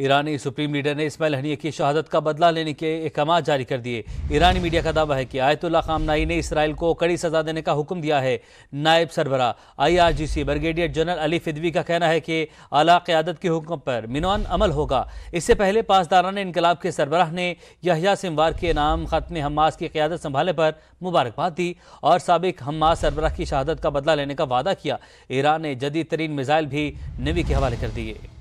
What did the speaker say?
ईरानी supreme leader ने इसमाइल हनी की शहादत का बदला लेने के अहकाम जारी कर दिए ईरानी मीडिया का दावा है कि आयतुल्ला खामनाई ने इसराइल को कड़ी सजा देने का हुक्म दिया है नायब सरबरा IRGC brigadier general Ali Fadavi का कहना है कि आला क्यादत के हुक्म पर मिनवान अमल होगा इससे पहले पासदारान इनकलाब के सरबराह ने यहा सिमवार के नाम खत्म हमास की क्यादत संभालने पर मुबारकबाद दी और सबक हमास सरबराह की शहादत का बदला लेने का वादा किया ईरान ने जदीद तरीन मिज़ाइल भी नेवी के हवाले कर दिए